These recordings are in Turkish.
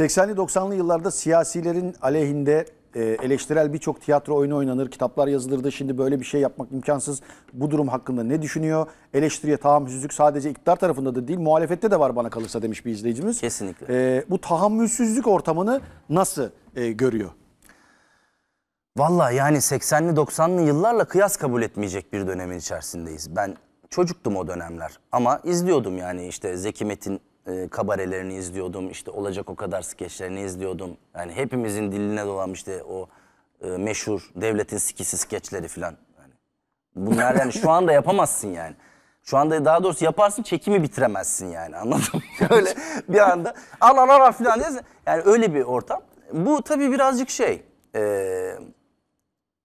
80'li 90'lı yıllarda siyasilerin aleyhinde e, eleştirel birçok tiyatro oyunu oynanır, kitaplar yazılırdı. Şimdi böyle bir şey yapmak imkansız. Bu durum hakkında ne düşünüyor? Eleştiriye tahammülsüzlük sadece iktidar tarafında da değil, muhalefette de var bana kalırsa demiş bir izleyicimiz. Kesinlikle. E, bu tahammülsüzlük ortamını nasıl e, görüyor? Valla yani 80'li 90'lı yıllarla kıyas kabul etmeyecek bir dönemin içerisindeyiz. Ben çocuktum o dönemler ama izliyordum yani işte Zeki Metin e, kabarelerini izliyordum. İşte olacak o kadar skeçlerini izliyordum. Yani hepimizin diline dolanmıştı o e, meşhur devletin sikisi skeçleri falan. Yani bunlar yani şu anda yapamazsın yani. Şu anda daha doğrusu yaparsın çekimi bitiremezsin yani anladın mı? öyle bir anda al al al falan diyorsun. Yani öyle bir ortam. Bu tabii birazcık şey. Eee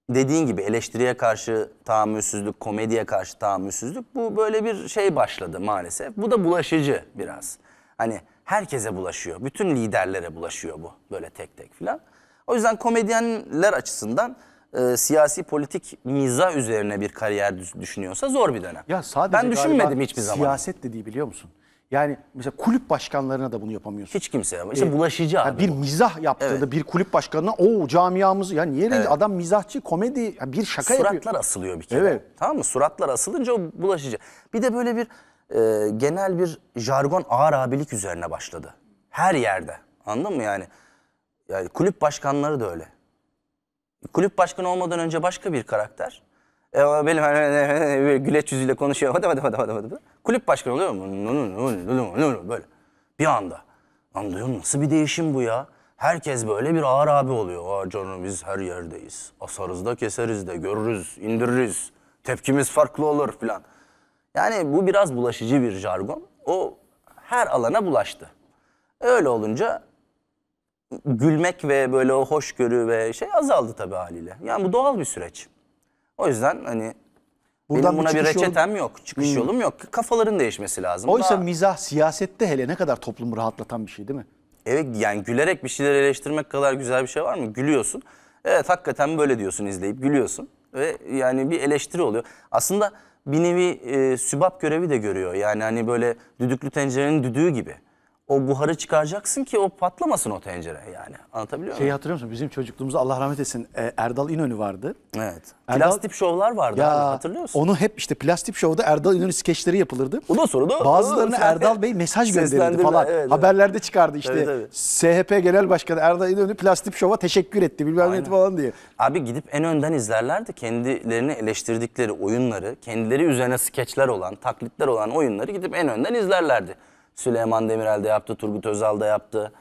dediğin gibi eleştiriye karşı tahammülsüzlük, komediye karşı tahammülsüzlük bu böyle bir şey başladı maalesef. Bu da bulaşıcı biraz. Hani herkese bulaşıyor. Bütün liderlere bulaşıyor bu böyle tek tek filan. O yüzden komedyenler açısından e, siyasi politik miza üzerine bir kariyer düşünüyorsa zor bir dönem. Ya sadece ben düşünmedim hiçbir zaman. Siyaset dediği biliyor musun? Yani mesela kulüp başkanlarına da bunu yapamıyorsun. Hiç kimse yapamıyor. İşte ee, bulaşıcı abi. bir bu. mizah yaptığında evet. bir kulüp başkanına o camiamız ya niye evet. adam mizahçı komedi bir şaka Suratlar yapıyor. Suratlar asılıyor bir kere. Evet. Tamam mı? Suratlar asılınca o bulaşıcı. Bir de böyle bir e, genel bir jargon ağır abilik üzerine başladı. Her yerde. Anladın mı yani? Yani kulüp başkanları da öyle. Kulüp başkanı olmadan önce başka bir karakter. E, benim hani güleç yüzüyle konuşuyor. Hadi hadi hadi hadi hadi. Kulüp başkanı oluyor mu? Böyle. Bir anda. Anlıyor musun? Nasıl bir değişim bu ya? Herkes böyle bir ağır abi oluyor. Aa canım biz her yerdeyiz. Asarız da keseriz de görürüz, indiririz. Tepkimiz farklı olur filan. Yani bu biraz bulaşıcı bir jargon. O her alana bulaştı. Öyle olunca gülmek ve böyle o hoşgörü ve şey azaldı tabii haliyle. Yani bu doğal bir süreç. O yüzden hani Buradan benim buna bir reçetem yolu... yok, çıkış hmm. yolum yok. Kafaların değişmesi lazım. Oysa Daha... mizah siyasette hele ne kadar toplumu rahatlatan bir şey değil mi? Evet yani gülerek bir şeyler eleştirmek kadar güzel bir şey var mı? Gülüyorsun. Evet hakikaten böyle diyorsun izleyip gülüyorsun. Ve yani bir eleştiri oluyor. Aslında bir nevi e, sübap görevi de görüyor. Yani hani böyle düdüklü tencerenin düdüğü gibi o buharı çıkaracaksın ki o patlamasın o tencere yani. Anlatabiliyor muyum? Şey hatırlıyor musun? Bizim çocukluğumuzda Allah rahmet etsin e, Erdal İnönü vardı. Evet. Erdal, plastik şovlar vardı ya, hatırlıyor musun? Onu hep işte plastik şovda Erdal İnönü skeçleri yapılırdı. O da soruldu. Bazılarına o, Erdal Bey mesaj gönderirdi falan. Evet, evet. Haberlerde çıkardı işte. Evet, evet. SHP Genel Başkanı Erdal İnönü plastik şova teşekkür etti bilmem ne falan diye. Abi gidip en önden izlerlerdi. Kendilerini eleştirdikleri oyunları, kendileri üzerine skeçler olan, taklitler olan oyunları gidip en önden izlerlerdi. Süleyman Demirel de yaptı, Turgut Özal da yaptı.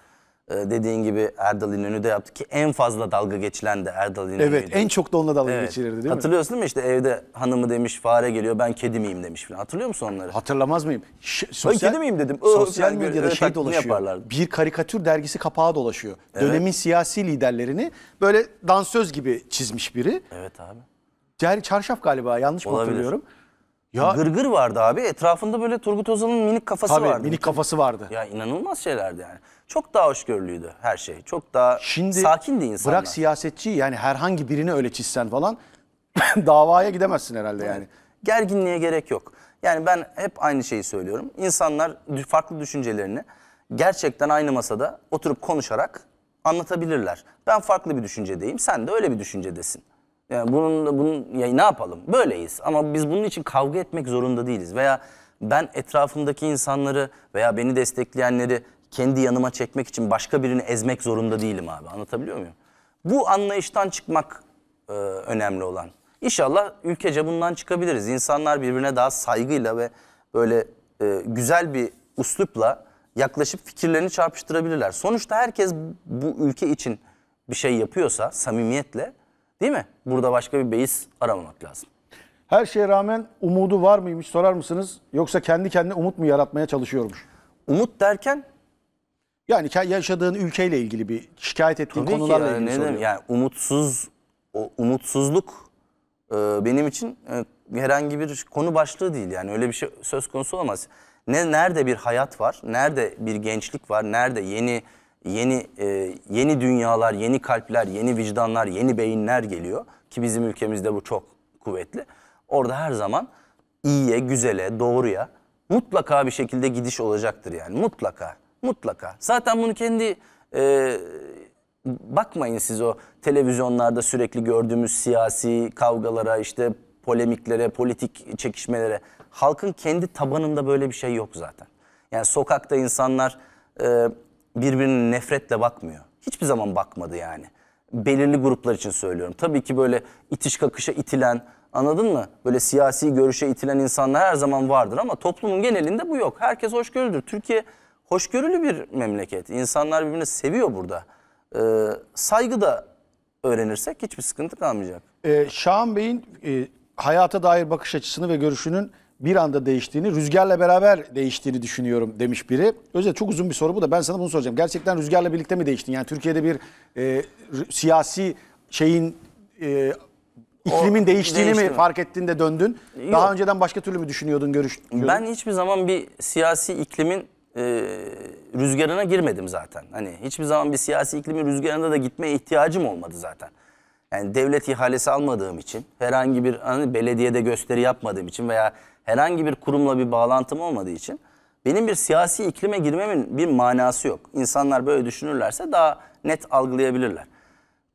Ee, dediğin gibi Erdal İnönü de yaptı ki en fazla dalga geçilen de Erdal İnönü. Evet en çok da onunla dalga evet. geçilirdi değil mi? Hatırlıyorsun değil mi işte evde hanımı demiş fare geliyor ben kedi miyim demiş falan. Hatırlıyor musun onları? Hatırlamaz mıyım? Ş sosyal, ben kedi miyim dedim. Ö, sosyal medyada şey dolaşıyor. Bir karikatür dergisi kapağı dolaşıyor. Evet. Dönemin siyasi liderlerini böyle dansöz gibi çizmiş biri. Evet abi. Yani çarşaf galiba yanlış Olabilir. mı hatırlıyorum? Ya, Gırgır vardı abi. Etrafında böyle Turgut Özal'ın minik kafası tabii, vardı. minik kafası vardı. Ya inanılmaz şeylerdi yani. Çok daha hoşgörülüydü her şey. Çok daha Şimdi, sakindi insanlar. Bırak siyasetçi yani herhangi birini öyle çizsen falan davaya gidemezsin herhalde yani. Evet. Gerginliğe gerek yok. Yani ben hep aynı şeyi söylüyorum. İnsanlar farklı düşüncelerini gerçekten aynı masada oturup konuşarak anlatabilirler. Ben farklı bir düşüncedeyim, sen de öyle bir düşüncedesin. Yani bunun, bunun ya ne yapalım? Böyleyiz ama biz bunun için kavga etmek zorunda değiliz. Veya ben etrafımdaki insanları veya beni destekleyenleri kendi yanıma çekmek için başka birini ezmek zorunda değilim abi. Anlatabiliyor muyum? Bu anlayıştan çıkmak e, önemli olan. İnşallah ülkece bundan çıkabiliriz. İnsanlar birbirine daha saygıyla ve böyle e, güzel bir uslupla yaklaşıp fikirlerini çarpıştırabilirler. Sonuçta herkes bu ülke için bir şey yapıyorsa samimiyetle Değil mi? Burada başka bir beis aramamak lazım. Her şeye rağmen umudu var mıymış sorar mısınız? Yoksa kendi kendine umut mu yaratmaya çalışıyormuş? Umut derken? Yani yaşadığın ülkeyle ilgili bir şikayet ettiğin Tabii konularla ki yani, ilgili soruyor. Yani umutsuz, o umutsuzluk e, benim için e, herhangi bir konu başlığı değil. Yani öyle bir şey söz konusu olamaz. Ne, nerede bir hayat var, nerede bir gençlik var, nerede yeni yeni e, yeni dünyalar, yeni kalpler, yeni vicdanlar, yeni beyinler geliyor ki bizim ülkemizde bu çok kuvvetli. Orada her zaman iyiye, güzele, doğruya mutlaka bir şekilde gidiş olacaktır yani mutlaka. Mutlaka. Zaten bunu kendi e, bakmayın siz o televizyonlarda sürekli gördüğümüz siyasi kavgalara işte polemiklere, politik çekişmelere. Halkın kendi tabanında böyle bir şey yok zaten. Yani sokakta insanlar e, birbirine nefretle bakmıyor. Hiçbir zaman bakmadı yani. Belirli gruplar için söylüyorum. Tabii ki böyle itiş kakışa itilen, anladın mı? Böyle siyasi görüşe itilen insanlar her zaman vardır ama toplumun genelinde bu yok. Herkes hoşgörülüdür. Türkiye hoşgörülü bir memleket. İnsanlar birbirini seviyor burada. Ee, saygı da öğrenirsek hiçbir sıkıntı kalmayacak. Ee, Şahan Bey'in e, hayata dair bakış açısını ve görüşünün bir anda değiştiğini, rüzgarla beraber değiştiğini düşünüyorum demiş biri. özellikle çok uzun bir soru bu da ben sana bunu soracağım. Gerçekten rüzgarla birlikte mi değiştin? Yani Türkiye'de bir e, siyasi şeyin e, iklimin o değiştiğini değişti mi fark ettin de döndün? Yok. Daha önceden başka türlü mü düşünüyordun, görüştün? Ben hiçbir zaman bir siyasi iklimin e, rüzgarına girmedim zaten. Hani hiçbir zaman bir siyasi iklimin rüzgarında da gitmeye ihtiyacım olmadı zaten. Yani devlet ihalesi almadığım için, herhangi bir hani belediyede gösteri yapmadığım için veya herhangi bir kurumla bir bağlantım olmadığı için benim bir siyasi iklime girmemin bir manası yok. İnsanlar böyle düşünürlerse daha net algılayabilirler.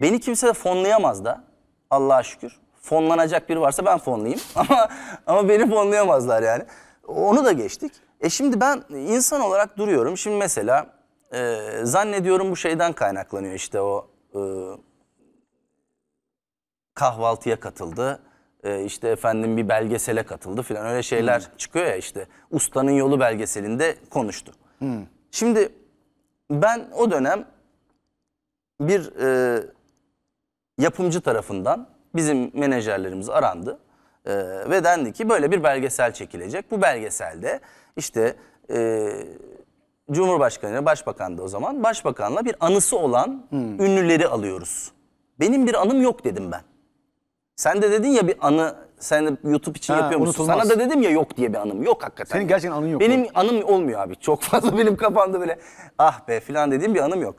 Beni kimse de fonlayamaz da Allah'a şükür. Fonlanacak biri varsa ben fonlayayım ama ama beni fonlayamazlar yani. Onu da geçtik. E şimdi ben insan olarak duruyorum. Şimdi mesela e, zannediyorum bu şeyden kaynaklanıyor işte o e, kahvaltıya katıldı. E, işte efendim bir belgesele katıldı filan öyle şeyler hmm. çıkıyor ya işte. Ustanın yolu belgeselinde konuştu. Hmm. Şimdi ben o dönem bir e, yapımcı tarafından bizim menajerlerimiz arandı. E, ve dendi ki böyle bir belgesel çekilecek. Bu belgeselde işte e, Cumhurbaşkanı, başbakandı o zaman. Başbakanla bir anısı olan hmm. ünlüleri alıyoruz. Benim bir anım yok dedim ben. Sen de dedin ya bir anı sen YouTube için Ha, musun? unutulmaz. Sana da dedim ya yok diye bir anım. Yok hakikaten. Senin gerçekten anın yok. Benim anım olmuyor abi. Çok fazla benim kafamda böyle ah be filan dediğim bir anım yok.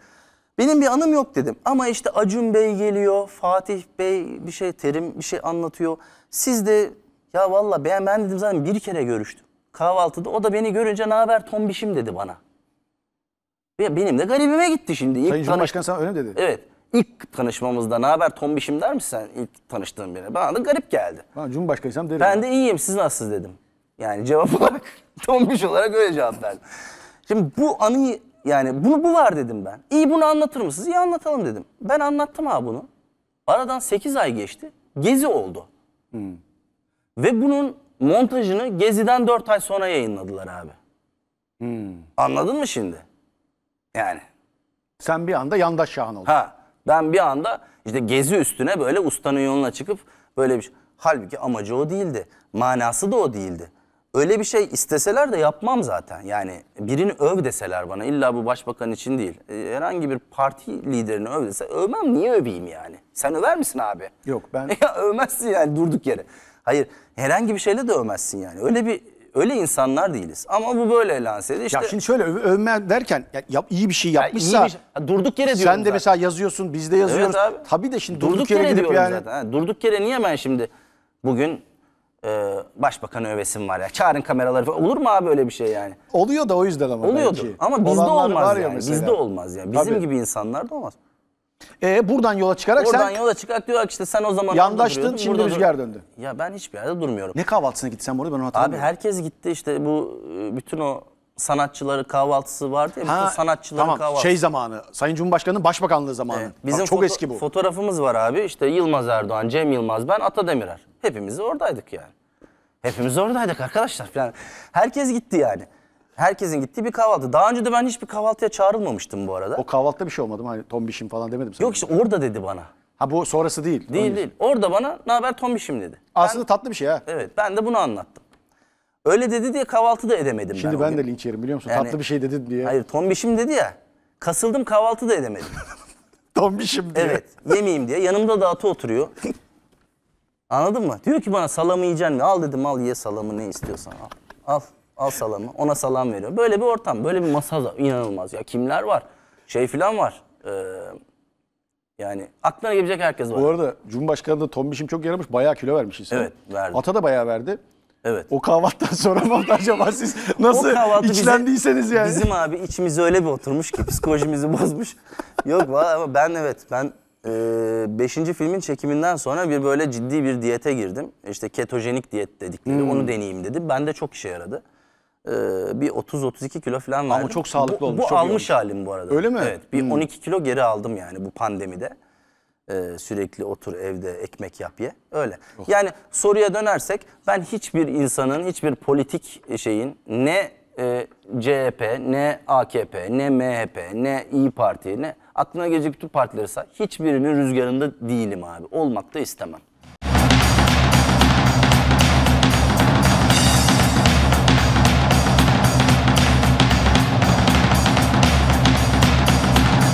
Benim bir anım yok dedim. Ama işte Acun Bey geliyor, Fatih Bey bir şey terim bir şey anlatıyor. Siz de ya valla ben, ben dedim zaten bir kere görüştüm. Kahvaltıda o da beni görünce ne haber tombişim dedi bana. Benim de garibime gitti şimdi. İlk Sayın tanış- Cumhurbaşkanı sana öyle dedi? Evet. İlk tanışmamızda ne haber tombişim der misin sen ilk tanıştığın birine? Bana da garip geldi. Ben Cumhurbaşkanıysam derim. Ben de iyiyim siz nasılsınız dedim. Yani cevap olarak tombiş olarak öyle cevap verdim. Şimdi bu anıyı yani bunu bu var dedim ben. İyi bunu anlatır mısınız? İyi anlatalım dedim. Ben anlattım abi bunu. Aradan 8 ay geçti. Gezi oldu. Hmm. Ve bunun montajını Gezi'den 4 ay sonra yayınladılar abi. Hmm. Anladın mı şimdi? Yani. Sen bir anda yandaş şahan oldun. Ha. Ben bir anda işte gezi üstüne böyle ustanın yoluna çıkıp böyle bir şey. Halbuki amacı o değildi. Manası da o değildi. Öyle bir şey isteseler de yapmam zaten. Yani birini öv deseler bana illa bu başbakan için değil. E, herhangi bir parti liderini öv dese övmem niye öveyim yani? Sen över misin abi? Yok ben. ya övmezsin yani durduk yere. Hayır herhangi bir şeyle de övmezsin yani. Öyle bir Öyle insanlar değiliz. Ama bu böyle lanse edildi. ya şimdi şöyle öv övme derken ya, yap, iyi bir şey yapmışsa. Ya bir şey, durduk yere diyorum Sen de zaten. mesela yazıyorsun biz de yazıyoruz. Evet abi. Tabii de şimdi durduk, durduk yere, yere gidip yani. Zaten, ha. Durduk yere niye ben şimdi bugün e, başbakanı övesim var ya. Çağırın kameraları falan. Olur mu abi öyle bir şey yani? Oluyor da o yüzden ama. Oluyordu ama bizde olmaz, yani. biz olmaz yani. Bizde olmaz yani. Bizim gibi insanlar da olmaz. E, buradan yola çıkarak Oradan sen yola çıkarak diyorlar işte sen o zaman yandaştın şimdi rüzgar döndü. Ya ben hiçbir yerde durmuyorum. Ne kahvaltısına gitti sen burada ben onu Abi herkes gitti işte bu e, bütün o sanatçıları kahvaltısı vardı ya. bütün sanatçıların tamam, şey kahvaltısı. şey zamanı. Sayın Cumhurbaşkanı'nın başbakanlığı zamanı. Evet, Bak, çok eski bu. fotoğrafımız var abi. işte Yılmaz Erdoğan, Cem Yılmaz, ben Ata Demirer. Hepimiz oradaydık yani. Hepimiz oradaydık arkadaşlar. Yani herkes gitti yani. Herkesin gittiği bir kahvaltı. Daha önce de ben hiçbir kahvaltıya çağrılmamıştım bu arada. O kahvaltıda bir şey olmadı mı? Hani tombişim falan demedim sana. Yok işte orada dedi bana. Ha bu sonrası değil. Değil Öyle. değil. Orada bana ne haber tombişim dedi. Aslında Ben- tatlı bir şey ha. Evet ben de bunu anlattım. Öyle dedi diye kahvaltı da edemedim Şimdi o ben, de linç yerim biliyor musun? Yani- tatlı bir şey dedi diye. Hayır tombişim dedi ya. Kasıldım kahvaltı da edemedim. Tombişim diye. Evet yemeyeyim diye. Yanımda da atı oturuyor. Anladın mı? Diyor ki bana salamı yiyeceksin mi? Al dedim al ye salamı ne istiyorsan al. Al. Al salamı. Ona salam veriyor. Böyle bir ortam. Böyle bir masa da inanılmaz ya. Kimler var? Şey filan var. Ee, yani aklına gelecek herkes var. Bu arada Cumhurbaşkanı da tombişim çok yaramış. Bayağı kilo vermiş insan. Evet verdi. Ata da bayağı verdi. Evet. O kahvaltıdan sonra mı acaba siz nasıl içlendiyseniz bize, yani? Bizim abi içimiz öyle bir oturmuş ki psikolojimizi bozmuş. Yok valla ama ben evet ben 5. E, filmin çekiminden sonra bir böyle ciddi bir diyete girdim. İşte ketojenik diyet dedikleri hmm. onu deneyeyim dedi. Bende çok işe yaradı e, bir 30-32 kilo falan verdim. Ama çok sağlıklı bu, olmuş. Bu çok almış olmuş. halim bu arada. Öyle mi? Evet. Bir hmm. 12 kilo geri aldım yani bu pandemide. Ee, sürekli otur evde ekmek yap ye. Öyle. Oh. Yani soruya dönersek ben hiçbir insanın, hiçbir politik şeyin ne e, CHP, ne AKP, ne MHP, ne İyi Parti, ne aklına gelecek bütün partileri say. Hiçbirinin rüzgarında değilim abi. Olmak da istemem.